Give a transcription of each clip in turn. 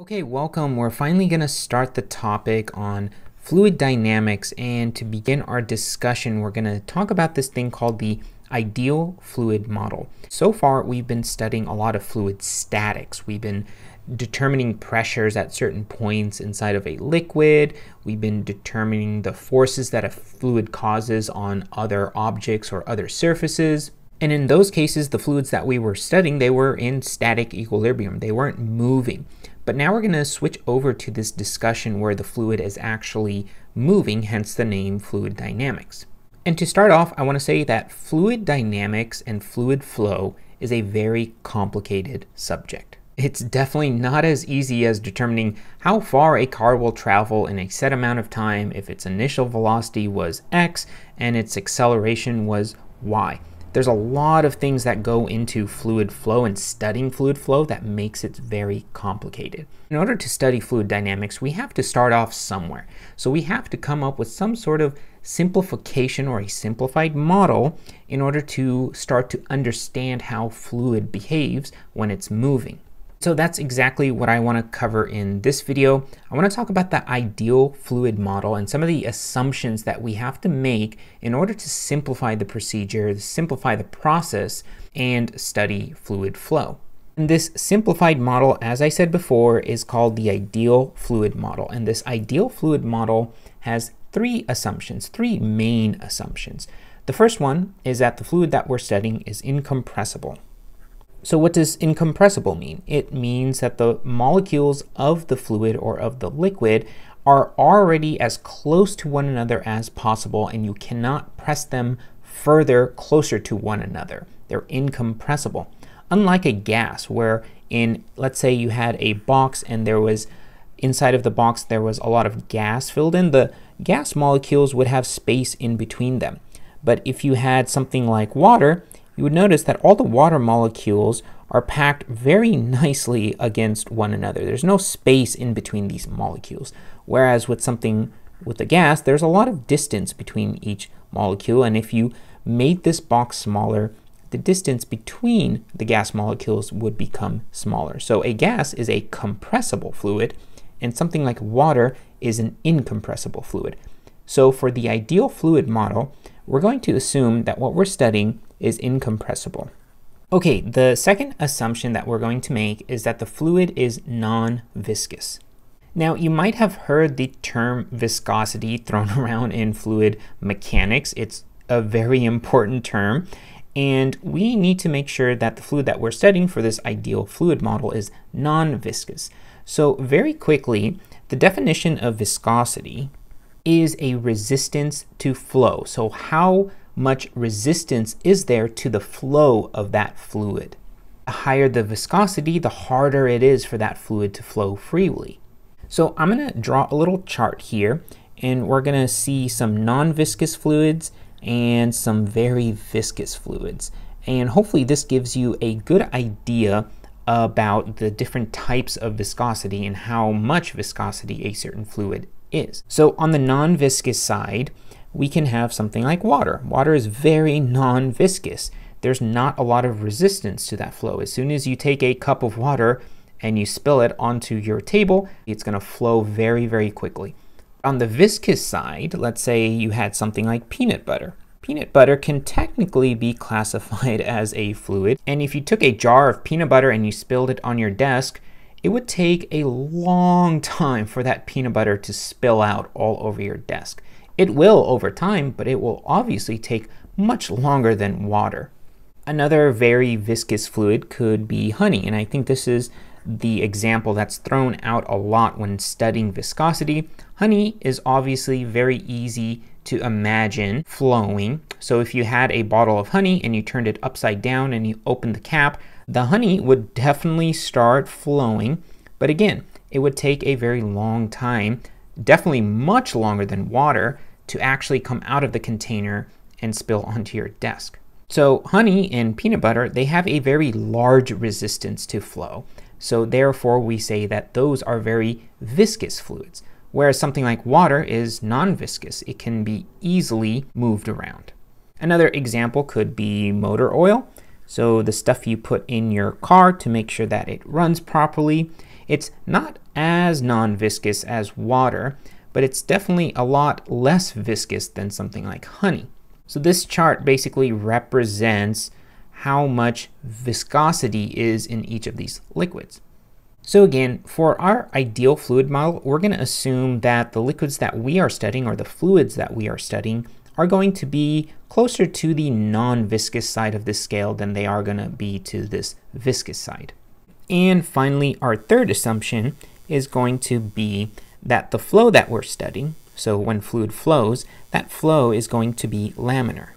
Okay, welcome. We're finally going to start the topic on fluid dynamics. And to begin our discussion, we're going to talk about this thing called the ideal fluid model. So far, we've been studying a lot of fluid statics. We've been determining pressures at certain points inside of a liquid. We've been determining the forces that a fluid causes on other objects or other surfaces. And in those cases, the fluids that we were studying, they were in static equilibrium. They weren't moving. But now we're going to switch over to this discussion where the fluid is actually moving, hence the name fluid dynamics. And to start off, I want to say that fluid dynamics and fluid flow is a very complicated subject. It's definitely not as easy as determining how far a car will travel in a set amount of time if its initial velocity was x and its acceleration was y. There's a lot of things that go into fluid flow and studying fluid flow that makes it very complicated. In order to study fluid dynamics, we have to start off somewhere. So we have to come up with some sort of simplification or a simplified model in order to start to understand how fluid behaves when it's moving. So that's exactly what I want to cover in this video. I want to talk about the ideal fluid model and some of the assumptions that we have to make in order to simplify the procedure, simplify the process, and study fluid flow. And this simplified model, as I said before, is called the ideal fluid model. And this ideal fluid model has three assumptions, three main assumptions. The first one is that the fluid that we're studying is incompressible. So what does incompressible mean? It means that the molecules of the fluid or of the liquid are already as close to one another as possible and you cannot press them further closer to one another. They're incompressible. Unlike a gas where in, let's say you had a box and there was, inside of the box there was a lot of gas filled in, the gas molecules would have space in between them. But if you had something like water, you would notice that all the water molecules are packed very nicely against one another. There's no space in between these molecules. Whereas with something with a gas, there's a lot of distance between each molecule. And if you made this box smaller, the distance between the gas molecules would become smaller. So a gas is a compressible fluid, and something like water is an incompressible fluid. So for the ideal fluid model, we're going to assume that what we're studying is incompressible. Okay, the second assumption that we're going to make is that the fluid is non-viscous. Now, you might have heard the term viscosity thrown around in fluid mechanics. It's a very important term, and we need to make sure that the fluid that we're studying for this ideal fluid model is non-viscous. So very quickly, the definition of viscosity is a resistance to flow. So how much resistance is there to the flow of that fluid? The higher the viscosity, the harder it is for that fluid to flow freely. So I'm going to draw a little chart here and we're going to see some non-viscous fluids and some very viscous fluids. And hopefully this gives you a good idea about the different types of viscosity and how much viscosity a certain fluid is. So on the non-viscous side, we can have something like water. Water is very non-viscous. There's not a lot of resistance to that flow. As soon as you take a cup of water and you spill it onto your table, it's gonna flow very, very quickly. On the viscous side, let's say you had something like peanut butter. Peanut butter can technically be classified as a fluid, and if you took a jar of peanut butter and you spilled it on your desk, it would take a long time for that peanut butter to spill out all over your desk. It will over time, but it will obviously take much longer than water. Another very viscous fluid could be honey, and I think this is the example that's thrown out a lot when studying viscosity. Honey is obviously very easy to imagine flowing. So if you had a bottle of honey and you turned it upside down and you opened the cap, the honey would definitely start flowing. But again, it would take a very long time, definitely much longer than water, to actually come out of the container and spill onto your desk. So honey and peanut butter, they have a very large resistance to flow. So therefore we say that those are very viscous fluids whereas something like water is non-viscous. It can be easily moved around. Another example could be motor oil. So the stuff you put in your car to make sure that it runs properly. It's not as non-viscous as water, but it's definitely a lot less viscous than something like honey. So this chart basically represents how much viscosity is in each of these liquids. So again, for our ideal fluid model, we're going to assume that the liquids that we are studying or the fluids that we are studying are going to be closer to the non-viscous side of this scale than they are going to be to this viscous side. And finally, our third assumption is going to be that the flow that we're studying, so when fluid flows, that flow is going to be laminar.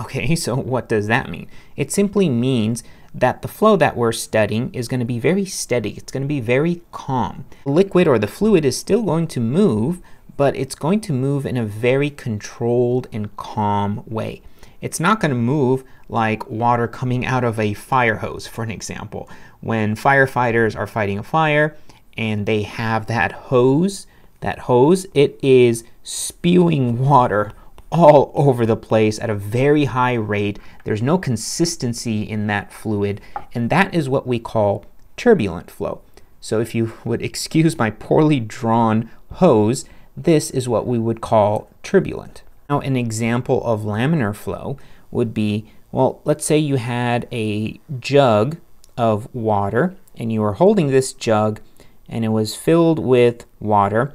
Okay, so what does that mean? It simply means that the flow that we're studying is going to be very steady. It's going to be very calm. The liquid or the fluid is still going to move, but it's going to move in a very controlled and calm way. It's not going to move like water coming out of a fire hose, for an example. When firefighters are fighting a fire and they have that hose, that hose, it is spewing water all over the place at a very high rate. There's no consistency in that fluid, and that is what we call turbulent flow. So if you would excuse my poorly drawn hose, this is what we would call turbulent. Now an example of laminar flow would be, well, let's say you had a jug of water and you were holding this jug and it was filled with water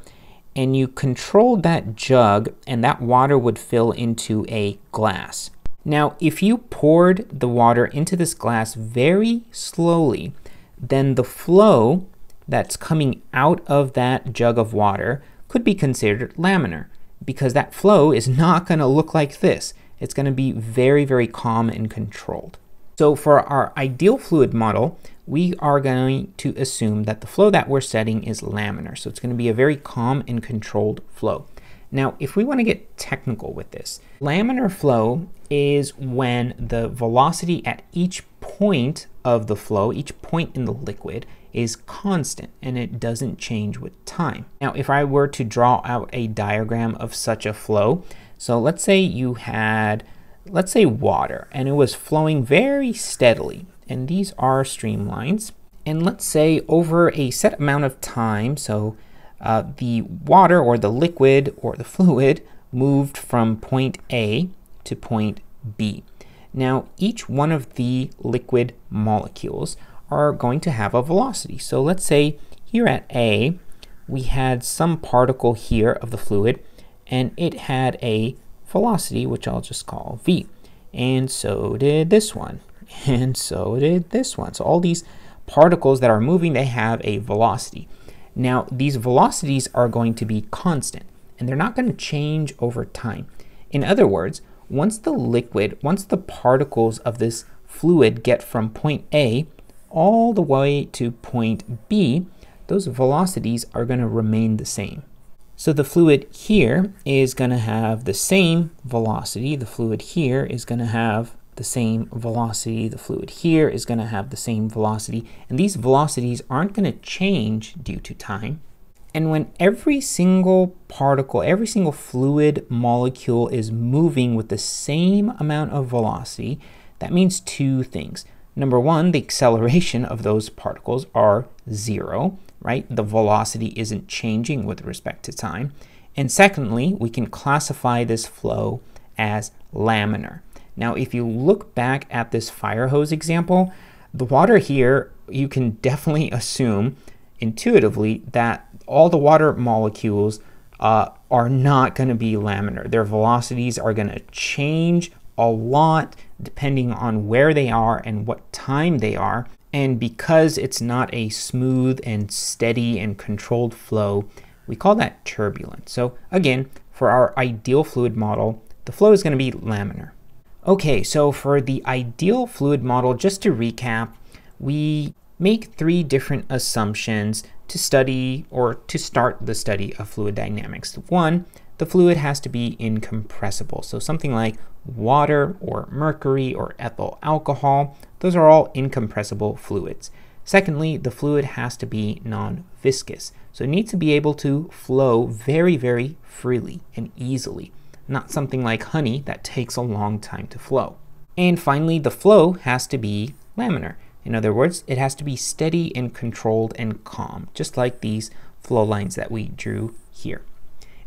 and you controlled that jug and that water would fill into a glass. Now, if you poured the water into this glass very slowly, then the flow that's coming out of that jug of water could be considered laminar because that flow is not going to look like this. It's going to be very, very calm and controlled. So for our ideal fluid model, we are going to assume that the flow that we're setting is laminar. So it's going to be a very calm and controlled flow. Now, if we want to get technical with this, laminar flow is when the velocity at each point of the flow, each point in the liquid, is constant and it doesn't change with time. Now, if I were to draw out a diagram of such a flow, so let's say you had, let's say water, and it was flowing very steadily and these are streamlines. And let's say over a set amount of time, so uh, the water or the liquid or the fluid moved from point A to point B. Now each one of the liquid molecules are going to have a velocity. So let's say here at A we had some particle here of the fluid and it had a velocity which I'll just call V. And so did this one and so did this one. So all these particles that are moving, they have a velocity. Now, these velocities are going to be constant, and they're not going to change over time. In other words, once the liquid, once the particles of this fluid get from point A all the way to point B, those velocities are going to remain the same. So the fluid here is going to have the same velocity. The fluid here is going to have the same velocity. The fluid here is going to have the same velocity. And these velocities aren't going to change due to time. And when every single particle, every single fluid molecule is moving with the same amount of velocity, that means two things. Number one, the acceleration of those particles are zero, right? The velocity isn't changing with respect to time. And secondly, we can classify this flow as laminar. Now, if you look back at this fire hose example, the water here, you can definitely assume intuitively that all the water molecules uh, are not going to be laminar. Their velocities are going to change a lot depending on where they are and what time they are. And because it's not a smooth and steady and controlled flow, we call that turbulent. So again, for our ideal fluid model, the flow is going to be laminar. Okay, so for the ideal fluid model, just to recap, we make three different assumptions to study or to start the study of fluid dynamics. One, the fluid has to be incompressible. So something like water or mercury or ethyl alcohol, those are all incompressible fluids. Secondly, the fluid has to be non-viscous. So it needs to be able to flow very, very freely and easily not something like honey that takes a long time to flow. And finally, the flow has to be laminar. In other words, it has to be steady and controlled and calm, just like these flow lines that we drew here.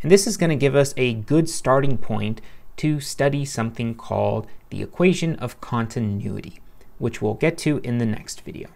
And this is going to give us a good starting point to study something called the equation of continuity, which we'll get to in the next video.